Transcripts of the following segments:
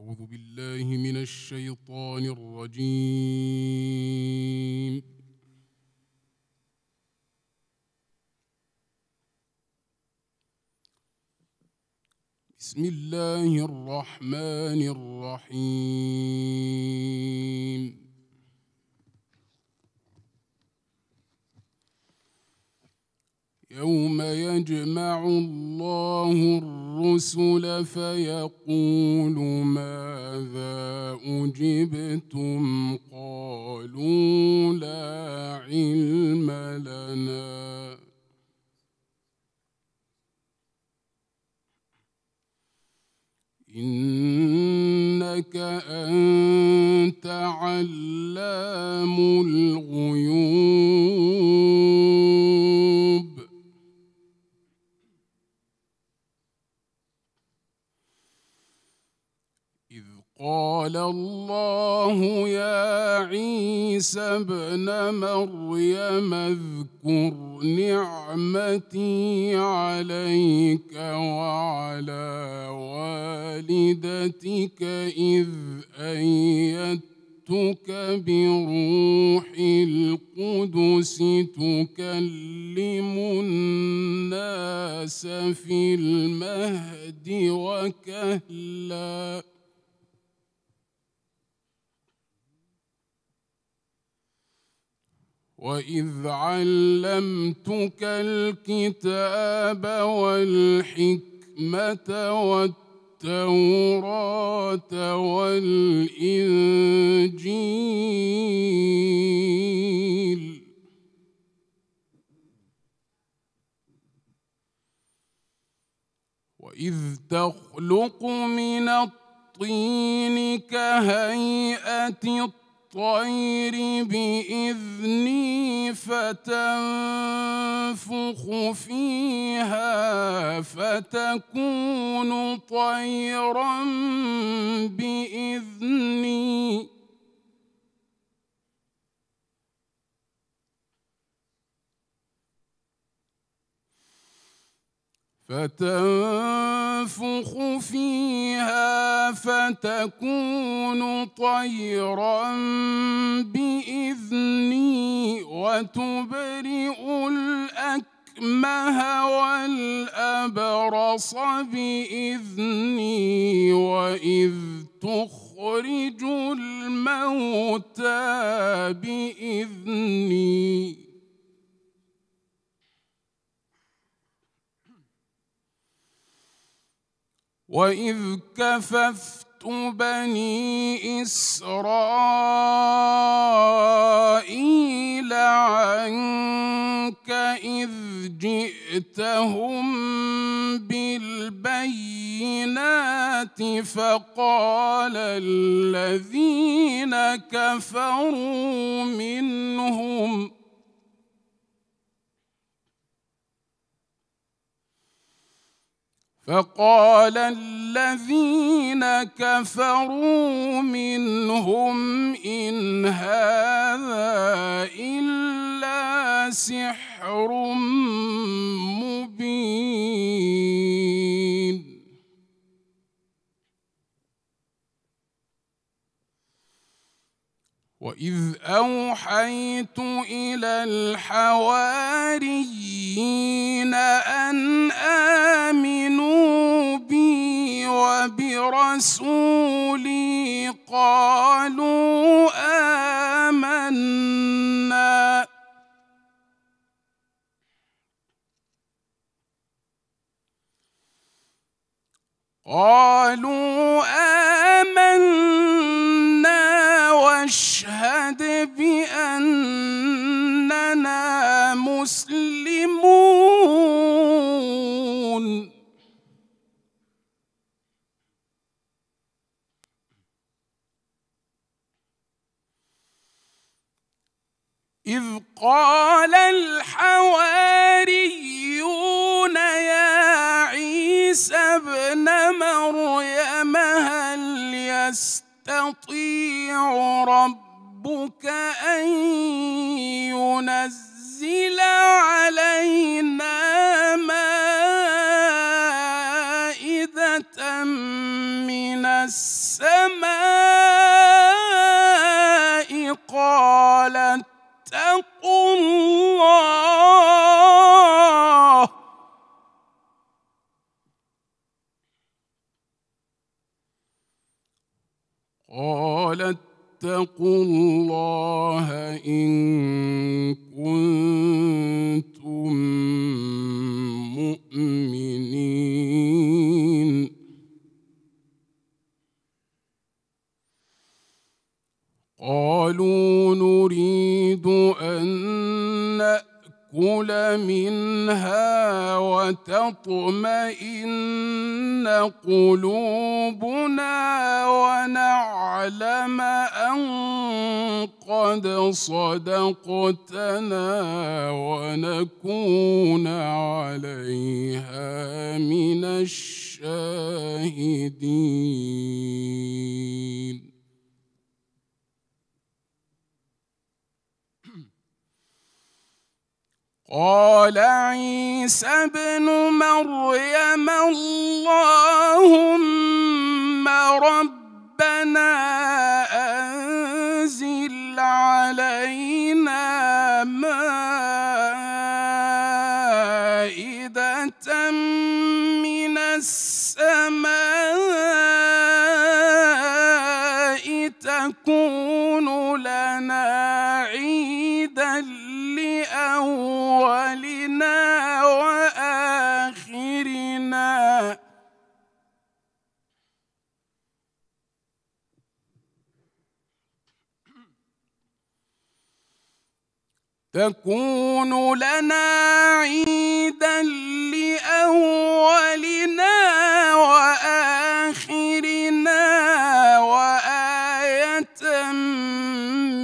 أعوذ بالله من الشيطان الرجيم بسم الله الرحمن الرحيم يوم يجمع الله الرحيم الرسل فيقول ماذا أجبتم قالوا لا علم قال الله يا عيسى ابن مريم اذكر نعمتي عليك وعلى والدتك اذ ايدتك بروح القدس تكلم الناس في المهد وكهلاً وإذ علمتك الكتاب والحكمة والتوراة والإنجيل وإذ تخلق من الطين كهيئة الطين الطير بإذني فتنفخ فيها فتكون طيرا بإذني فتنفخ فيها فتكون طيرا بإذني وتبرئ الأكمه والأبرص بإذني وإذ تخرج الموتى بإذني وإذ كففت بني إسرائيل عنك إذ جئتهم بالبينات فقال الذين كفروا منهم فقال الذين كفروا منهم إن هذا إلا سحر مبين وإذ أوحيت إلى الحواريين أن آمنوا وبرسولي قالوا آمنا قالوا إذ قال الحواريون يا عيسى ابن مريم هل يستطيع ربك أن ينزل واتقوا الله إن كنتم مؤمنين قالوا نريد أن نأكل منها وتطمئن قلوبنا ون لنعلم أن قد صدقتنا ونكون عليها من الشاهدين قال عيسى ابن مريم اللهم رب من السماء تكون لنا عيدا لأولنا وآخرنا وآية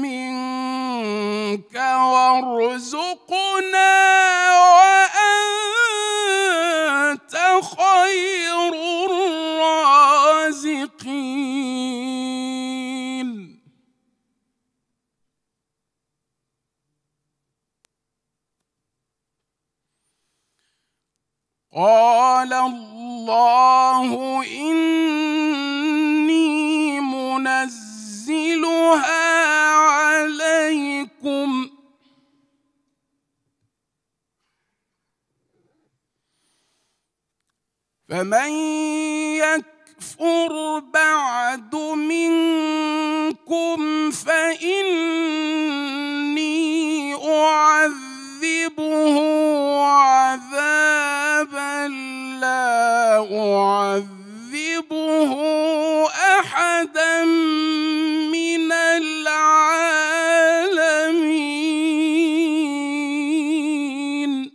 منك وارزقنا قال الله إني منزلها عليكم فمن يكفر بعد منكم فإني أعذب أعذبه عذابا لا أعذبه أحدا من العالمين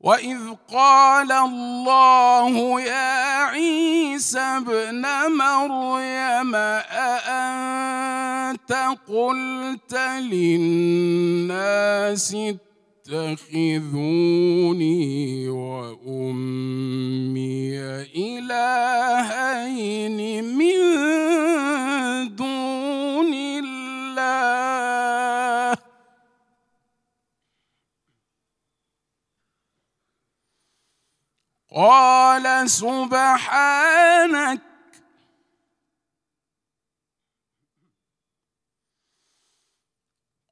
وإذ قال الله يا عيسى عيسى ابن مريم أأنت قلت للناس اتخذوني وأمي إلهين من دون الله قال قال سبحانك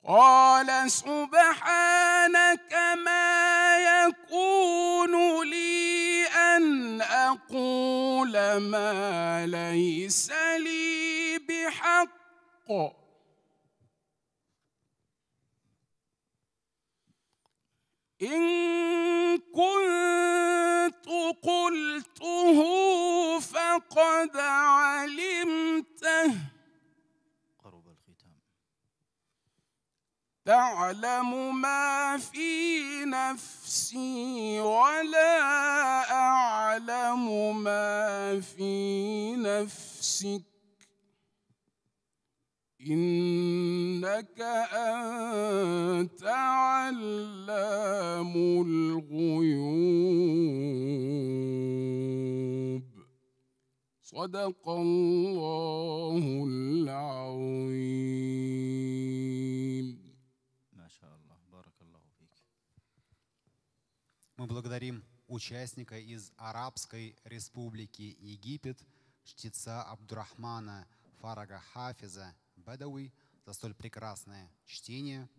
قال سبحانك ما يكون لي ان اقول ما ليس لي بحق ان كنت قد علمته قرب الختام تعلم ما في نفسي ولا أعلم ما في نفسك إنك أنت علام الغيوب صدق الله العظيم ما شاء الله بارك الله فيك Мы благодарим участника из Арабской республики Египет, чтеца Абдурахмана Фарага Хафиза Бедауи за столь прекрасное чтение –